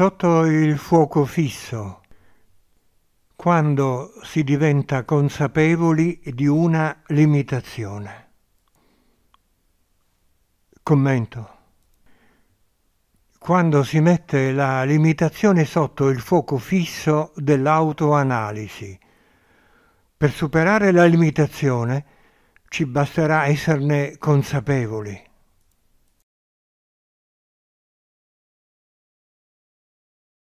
sotto il fuoco fisso, quando si diventa consapevoli di una limitazione. Commento. Quando si mette la limitazione sotto il fuoco fisso dell'autoanalisi, per superare la limitazione ci basterà esserne consapevoli.